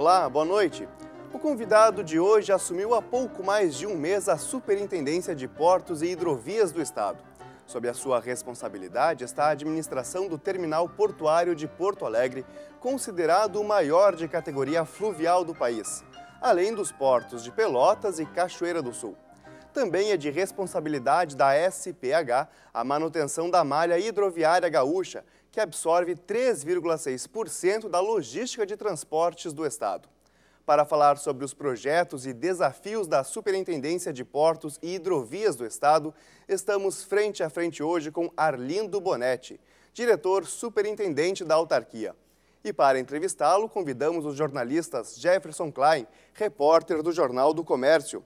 Olá, boa noite. O convidado de hoje assumiu há pouco mais de um mês a Superintendência de Portos e Hidrovias do Estado. Sob a sua responsabilidade está a administração do terminal portuário de Porto Alegre, considerado o maior de categoria fluvial do país, além dos portos de Pelotas e Cachoeira do Sul. Também é de responsabilidade da SPH a manutenção da malha hidroviária gaúcha, que absorve 3,6% da logística de transportes do Estado. Para falar sobre os projetos e desafios da Superintendência de Portos e Hidrovias do Estado, estamos frente a frente hoje com Arlindo Bonetti, diretor superintendente da autarquia. E para entrevistá-lo, convidamos os jornalistas Jefferson Klein, repórter do Jornal do Comércio,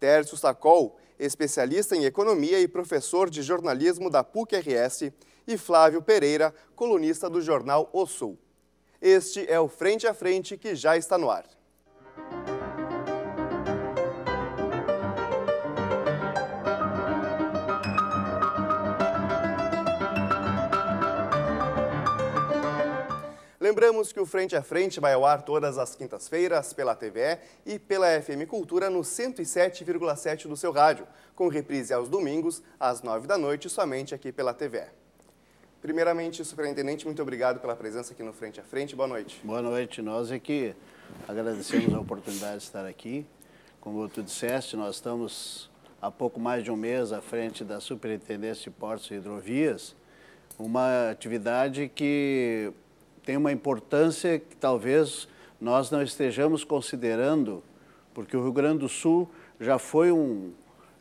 Tércio Sacol, especialista em economia e professor de jornalismo da PUC-RS, e Flávio Pereira, colunista do jornal O Sul. Este é o Frente a Frente que já está no ar. Lembramos que o Frente a Frente vai ao ar todas as quintas-feiras pela TVE e pela FM Cultura no 107,7 do seu rádio, com reprise aos domingos, às 9 da noite, somente aqui pela TVE. Primeiramente, superintendente, muito obrigado pela presença aqui no Frente a Frente. Boa noite. Boa noite. Nós é que agradecemos a oportunidade de estar aqui. Como tu disseste, nós estamos há pouco mais de um mês à frente da Superintendência de Portos e Hidrovias, uma atividade que tem uma importância que talvez nós não estejamos considerando, porque o Rio Grande do Sul já foi um,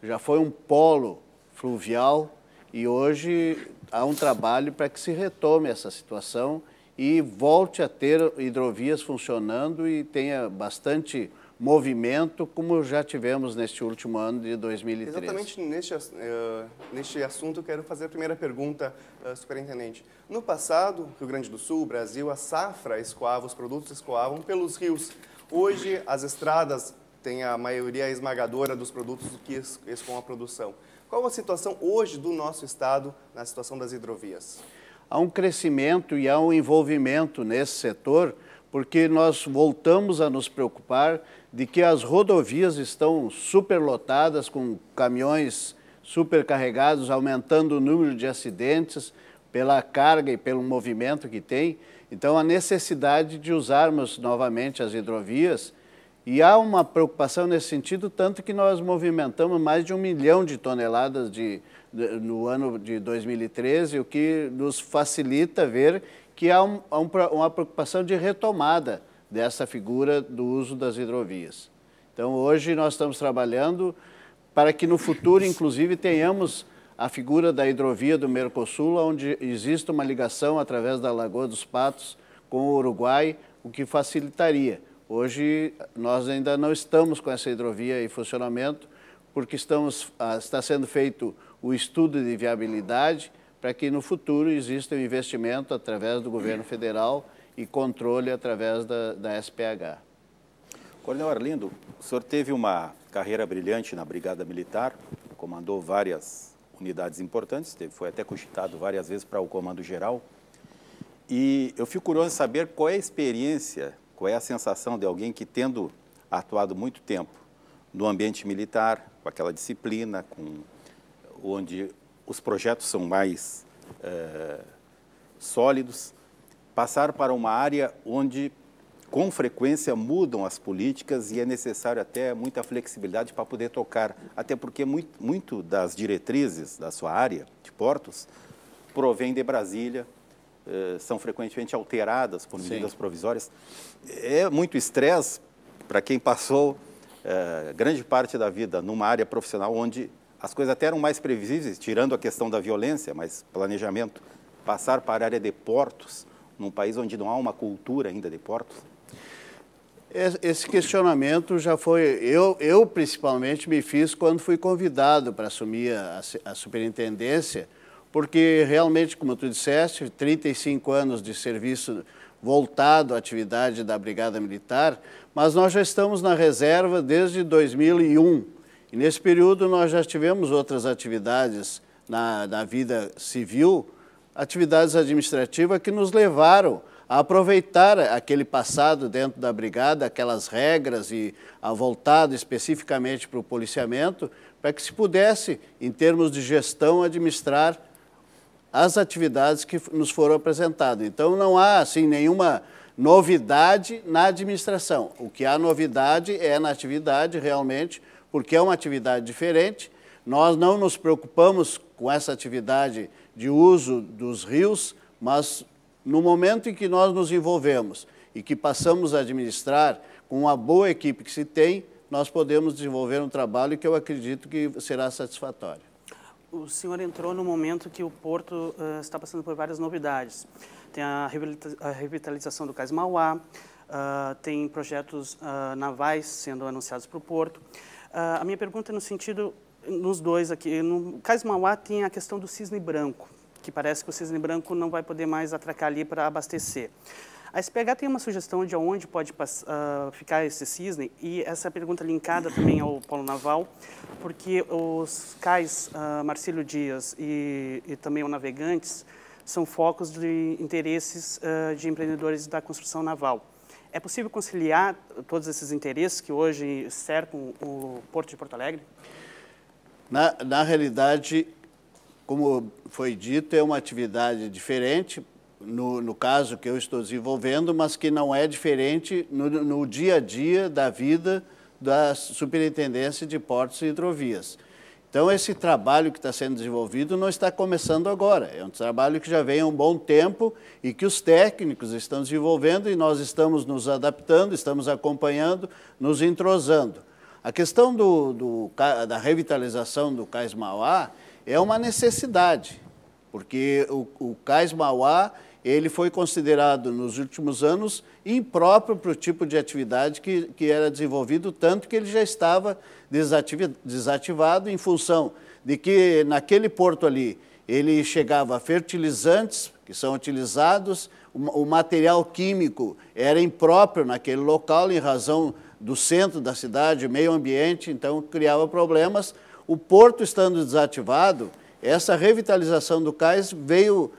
já foi um polo fluvial e hoje há um trabalho para que se retome essa situação e volte a ter hidrovias funcionando e tenha bastante movimento, como já tivemos neste último ano de 2013. Exatamente neste, uh, neste assunto, quero fazer a primeira pergunta, uh, superintendente. No passado, Rio Grande do Sul, Brasil, a safra escoava, os produtos escoavam pelos rios. Hoje, as estradas têm a maioria esmagadora dos produtos que escoam a produção. Qual a situação hoje do nosso estado na situação das hidrovias? Há um crescimento e há um envolvimento nesse setor, porque nós voltamos a nos preocupar de que as rodovias estão superlotadas com caminhões supercarregados, aumentando o número de acidentes pela carga e pelo movimento que tem. Então, a necessidade de usarmos novamente as hidrovias e há uma preocupação nesse sentido, tanto que nós movimentamos mais de um milhão de toneladas de, de, no ano de 2013, o que nos facilita ver que há um, um, uma preocupação de retomada dessa figura do uso das hidrovias. Então, hoje nós estamos trabalhando para que no futuro, inclusive, tenhamos a figura da hidrovia do Mercosul, onde existe uma ligação através da Lagoa dos Patos com o Uruguai, o que facilitaria. Hoje nós ainda não estamos com essa hidrovia em funcionamento, porque estamos, ah, está sendo feito o estudo de viabilidade para que no futuro exista um investimento através do governo federal e controle através da, da SPH. Coronel Arlindo, o senhor teve uma carreira brilhante na Brigada Militar, comandou várias unidades importantes, teve, foi até cogitado várias vezes para o Comando Geral. E eu fico curioso em saber qual é a experiência qual é a sensação de alguém que, tendo atuado muito tempo no ambiente militar, com aquela disciplina, com, onde os projetos são mais é, sólidos, passar para uma área onde, com frequência, mudam as políticas e é necessário até muita flexibilidade para poder tocar, até porque muito, muito das diretrizes da sua área de portos provém de Brasília, eh, são frequentemente alteradas por medidas Sim. provisórias. É muito estresse para quem passou é, grande parte da vida numa área profissional onde as coisas até eram mais previsíveis, tirando a questão da violência, mas planejamento, passar para a área de portos, num país onde não há uma cultura ainda de portos? Esse questionamento já foi. Eu, eu principalmente, me fiz quando fui convidado para assumir a, a superintendência porque realmente, como tu disseste, 35 anos de serviço voltado à atividade da Brigada Militar, mas nós já estamos na reserva desde 2001. E nesse período nós já tivemos outras atividades na, na vida civil, atividades administrativas que nos levaram a aproveitar aquele passado dentro da Brigada, aquelas regras e a voltado especificamente para o policiamento, para que se pudesse, em termos de gestão, administrar as atividades que nos foram apresentadas. Então, não há assim nenhuma novidade na administração. O que há novidade é na atividade, realmente, porque é uma atividade diferente. Nós não nos preocupamos com essa atividade de uso dos rios, mas no momento em que nós nos envolvemos e que passamos a administrar com uma boa equipe que se tem, nós podemos desenvolver um trabalho que eu acredito que será satisfatório o senhor entrou no momento que o Porto uh, está passando por várias novidades. Tem a, revitalização do Cais Mauá, uh, tem projetos uh, navais sendo anunciados para o Porto. Ah, a minha pergunta é no sentido, nos dois aqui, no Cais Mauá tem a questão do cisne branco, que parece que o cisne branco não vai poder mais atracar ali para abastecer. A SPH tem uma sugestão de onde pode uh, ficar esse cisne e essa pergunta linkada também ao Polo Naval, porque os cais uh, Marcílio Dias e, e, também o Navegantes são focos de interesses uh, de empreendedores da construção naval. É possível conciliar todos esses interesses que hoje cercam o Porto de Porto Alegre? Na, na realidade, como foi dito, é uma atividade diferente, no, no, caso que eu estou desenvolvendo, mas que não é diferente no, no dia a dia da vida da Superintendência de Portos e Hidrovias. Então, esse trabalho que está sendo desenvolvido não está começando agora, é um trabalho que já vem há um bom tempo e que os técnicos estão desenvolvendo e nós estamos nos adaptando, estamos acompanhando, nos entrosando. A questão do, do, da revitalização do Cais Mauá é uma necessidade, porque o, o Cais Mauá ele foi considerado nos últimos anos impróprio para o tipo de atividade que, que era desenvolvido, tanto que ele já estava desativado em função de que naquele porto ali ele chegava fertilizantes que são utilizados, o, o material químico era impróprio naquele local em razão do centro da cidade, meio ambiente, então criava problemas. O porto estando desativado, essa revitalização do cais veio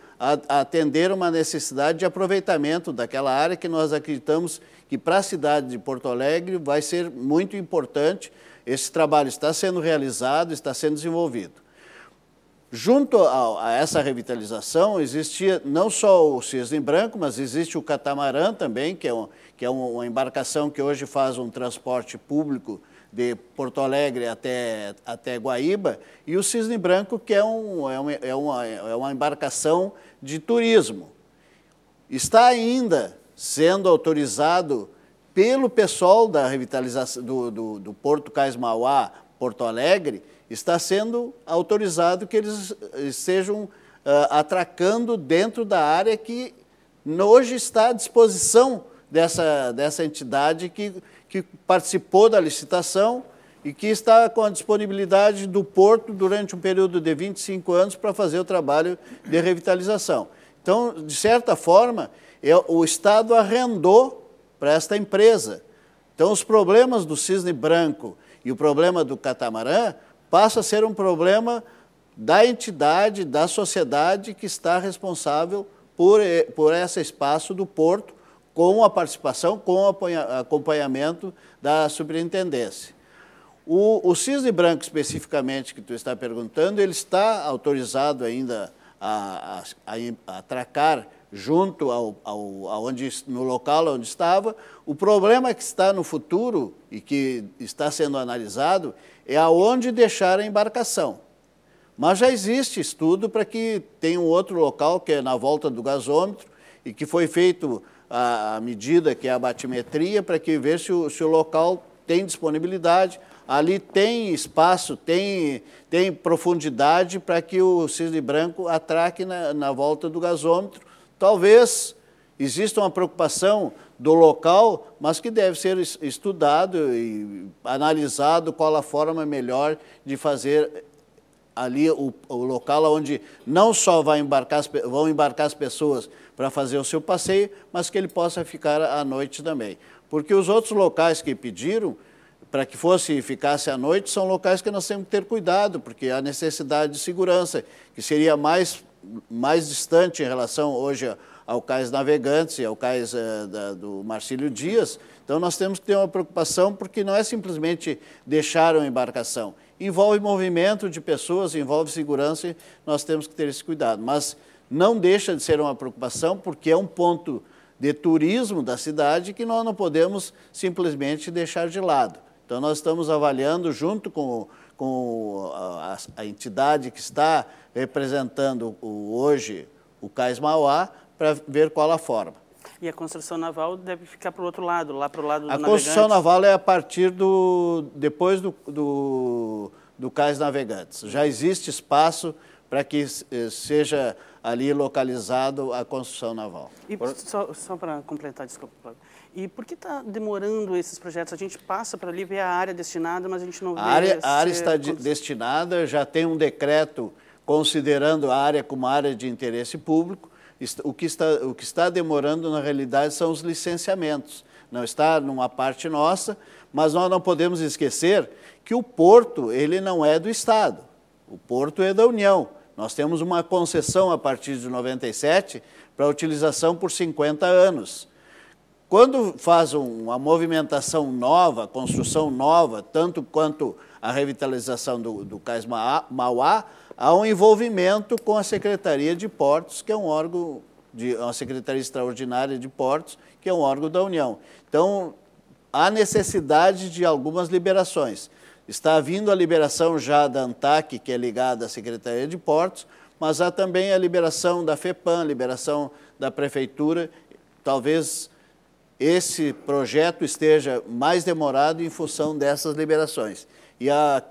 a atender uma necessidade de aproveitamento daquela área que nós acreditamos que para a cidade de Porto Alegre vai ser muito importante. Esse trabalho está sendo realizado, está sendo desenvolvido. Junto a, a essa revitalização existia não só o cisne branco, mas existe o catamarã também, que é, um, que é uma embarcação que hoje faz um transporte público de Porto Alegre até, até Guaíba, e o Cisne Branco, que é, um, é, uma, é, uma, é uma embarcação de turismo. Está ainda sendo autorizado pelo pessoal da revitalização do, do, do Porto Cais Mauá, Porto Alegre, está sendo autorizado que eles estejam eh, uh, eh, atracando dentro da área que hoje está à disposição dessa, dessa entidade que, que participou da licitação e que está com a disponibilidade do porto durante um período de 25 anos para fazer o trabalho de revitalização. Então, de certa forma, é, o Estado arrendou para esta empresa. Então, os problemas do cisne branco e o problema do catamarã passa a ser um problema da entidade, da sociedade que está responsável por, eh, por esse espaço do porto com a participação, com o acompanhamento da superintendência. O, o cisne branco, especificamente, que tu está perguntando, ele está autorizado ainda a, a, a atracar junto ao, ao, onde, no local onde estava. O problema que está no futuro e que está sendo analisado é aonde deixar a embarcação. Mas já existe estudo para que tenha um outro local, que é na volta do gasômetro, e que foi feito a, a medida, que é a batimetria, para que ver se o, se o local tem disponibilidade, ali tem espaço, tem, tem profundidade para que o cisne branco atraque na, na volta do gasômetro. Talvez exista uma preocupação do local, mas que deve ser estudado e analisado qual a forma melhor de fazer ali o, o local onde não só vai embarcar, vão embarcar as pessoas, para fazer o seu passeio, mas que ele possa ficar à noite também. Porque os outros locais que pediram, para que fosse e ficasse à noite, são locais que nós temos que ter cuidado, porque há necessidade de segurança, que seria mais, mais distante em relação hoje ao cais Navegantes e ao cais uh, da, do Marcílio Dias. Então nós temos que ter uma preocupação, porque não é simplesmente deixar uma embarcação. Envolve movimento de pessoas, envolve segurança, e nós temos que ter esse cuidado. Mas não deixa de ser uma preocupação, porque é um ponto de turismo da cidade que nós não podemos simplesmente deixar de lado. Então, nós estamos avaliando, junto com, com a, a entidade que está representando o, hoje o Cais Mauá, para ver qual a forma. E a construção naval deve ficar para o outro lado, lá para o lado do A construção naval é a partir do... depois do, do, do Cais Navegantes. Já existe espaço para que eh, seja ali localizado a construção naval. E só, só para completar, desculpa, e por que está demorando esses projetos? A gente passa para ali ver a área destinada, mas a gente não vê... A área, a área está de, destinada, já tem um decreto considerando a área como área de interesse público. O que está, o que está demorando, na realidade, são os licenciamentos. Não está numa parte nossa, mas nós não podemos esquecer que o porto ele não é do Estado, o porto é da União. Nós temos uma concessão a partir de 97 para utilização por 50 anos. Quando faz uma movimentação nova, construção nova, tanto quanto a revitalização do, do Cais Mauá, há um envolvimento com a Secretaria de Portos, que é um órgão, de, uma Secretaria Extraordinária de Portos, que é um órgão da União. Então, há necessidade de algumas liberações. Está vindo a liberação já da ANTAC, que é ligada à Secretaria de Portos, mas há também a liberação da FEPAM, liberação da Prefeitura. Talvez esse projeto esteja mais demorado em função dessas liberações. E há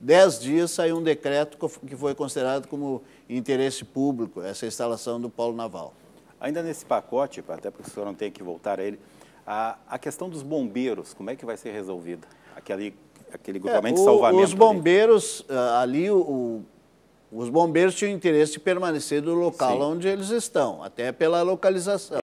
dez dias saiu um decreto que foi considerado como interesse público, essa instalação do polo naval. Ainda nesse pacote, até porque o senhor não tem que voltar a ele, a, questão dos bombeiros, como é que vai ser resolvida? Aquele aquele é, grupamento é, o, de salvamento. Os bombeiros, ah, ali, ali o, os bombeiros tinham interesse de permanecer no local Sim. onde eles estão, até pela localização.